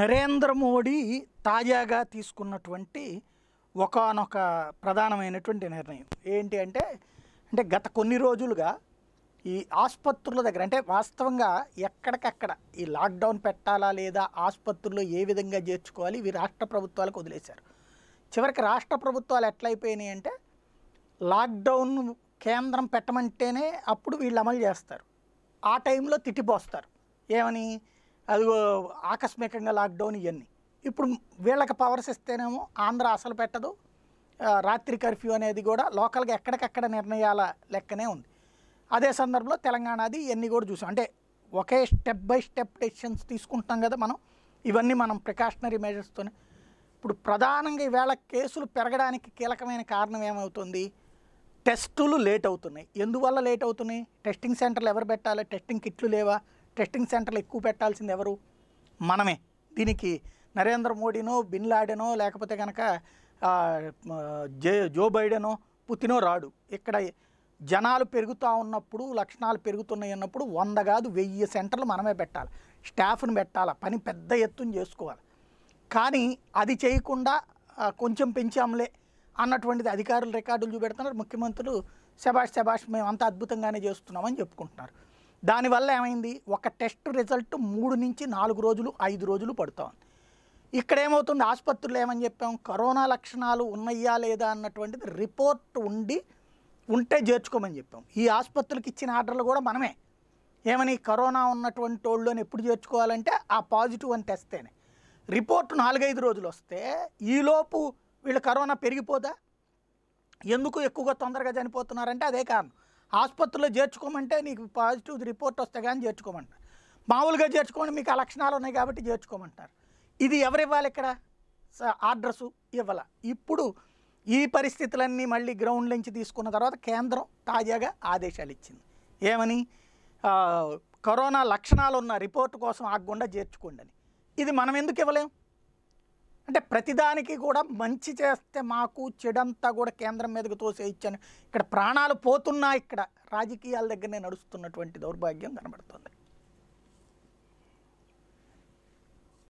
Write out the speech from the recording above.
నరేంద్ర మోడీ తాజాగా తీసుకున్నటువంటి ఒకనొక ప్రధానమైనటువంటి నిర్ణయం ఏంటి అంటే అంటే గత కొన్ని రోజులుగా ఈ ఆసుపత్రుల దగ్గర అంటే వాస్తవంగా ఎక్కడికక్కడ ఈ లాక్డౌన్ పెట్టాలా లేదా ఆసుపత్రుల్లో ఏ విధంగా చేర్చుకోవాలి ఇవి రాష్ట్ర ప్రభుత్వాలకు వదిలేశారు చివరికి రాష్ట్ర ప్రభుత్వాలు ఎట్లయిపోయినాయి అంటే లాక్డౌన్ కేంద్రం పెట్టమంటేనే అప్పుడు వీళ్ళు అమలు చేస్తారు ఆ టైంలో తిట్టిపోస్తారు ఏమని అది ఆకస్మికంగా లాక్డౌన్ ఇవన్నీ ఇప్పుడు వీళ్ళకి పవర్స్ ఇస్తేనేమో ఆంధ్ర అసలు పెట్టదు రాత్రి కర్ఫ్యూ అనేది కూడా లోకల్గా ఎక్కడికక్కడ నిర్ణయాల లెక్కనే ఉంది అదే సందర్భంలో తెలంగాణది ఇవన్నీ కూడా చూసాం అంటే ఒకే స్టెప్ బై స్టెప్ డెసిషన్స్ తీసుకుంటాం కదా మనం ఇవన్నీ మనం ప్రికాషనరీ మెజర్స్తోనే ఇప్పుడు ప్రధానంగా ఈవేళ కేసులు పెరగడానికి కీలకమైన కారణం ఏమవుతుంది టెస్టులు లేట్ అవుతున్నాయి ఎందువల్ల లేట్ అవుతున్నాయి టెస్టింగ్ సెంటర్లు ఎవరు పెట్టాలి టెస్టింగ్ కిట్లు లేవా టెస్టింగ్ సెంటర్లు ఎక్కువ పెట్టాల్సింది ఎవరు మనమే దీనికి నరేంద్ర మోడీనో బిన్ లాడెనో లేకపోతే కనుక జే జో బైడెనో పుతినో రాడు ఇక్కడ జనాలు పెరుగుతూ ఉన్నప్పుడు లక్షణాలు పెరుగుతున్నాయి అన్నప్పుడు వంద కాదు వెయ్యి సెంటర్లు మనమే పెట్టాలి స్టాఫ్ను పెట్టాలి పని పెద్ద ఎత్తున చేసుకోవాలి కానీ అది చేయకుండా కొంచెం పెంచాంలే అన్నటువంటిది అధికారులు రికార్డులు చూపెడుతున్నారు ముఖ్యమంత్రులు శబాష్ శబాష్ మేమంతా అద్భుతంగానే చేస్తున్నామని చెప్పుకుంటున్నారు దానివల్ల ఏమైంది ఒక టెస్ట్ రిజల్ట్ మూడు నుంచి నాలుగు రోజులు ఐదు రోజులు పడుతుంది ఇక్కడ ఏమవుతుంది ఆసుపత్రులు ఏమని చెప్పాం కరోనా లక్షణాలు ఉన్నాయా లేదా అన్నటువంటిది రిపోర్ట్ ఉండి ఉంటే చేర్చుకోమని చెప్పాం ఈ ఆసుపత్రులకు ఇచ్చిన ఆర్డర్లు కూడా మనమే ఏమని కరోనా ఉన్నటువంటి వాళ్ళు అని ఎప్పుడు చేర్చుకోవాలంటే ఆ పాజిటివ్ అని తెస్తేనే రిపోర్ట్ నాలుగైదు రోజులు వస్తే ఈలోపు వీళ్ళు కరోనా పెరిగిపోదా ఎందుకు ఎక్కువగా తొందరగా చనిపోతున్నారంటే అదే కారణం ఆసుపత్రిలో చేర్చుకోమంటే నీకు పాజిటివ్ రిపోర్ట్ వస్తే కానీ చేర్చుకోమంటారు మామూలుగా చేర్చుకోండి మీకు ఆ లక్షణాలు ఉన్నాయి కాబట్టి చేర్చుకోమంటారు ఇది ఎవరు ఇవ్వాలి ఇక్కడ ఆర్డర్సు ఇవ్వాల ఇప్పుడు ఈ పరిస్థితులన్నీ మళ్ళీ గ్రౌండ్ నుంచి తీసుకున్న తర్వాత కేంద్రం తాజాగా ఆదేశాలు ఇచ్చింది ఏమని కరోనా లక్షణాలు ఉన్న రిపోర్ట్ కోసం ఆగకుండా చేర్చుకోండి అని ఇది మనం ఎందుకు ఇవ్వలేం అంటే ప్రతిదానికి కూడా మంచి చేస్తే మాకు చెడంతా కూడా కేంద్రం మీదకు తోసేయించాను ఇక్కడ ప్రాణాలు పోతున్నా ఇక్కడ రాజకీయాల దగ్గరనే నడుస్తున్నటువంటి దౌర్భాగ్యం కనబడుతుంది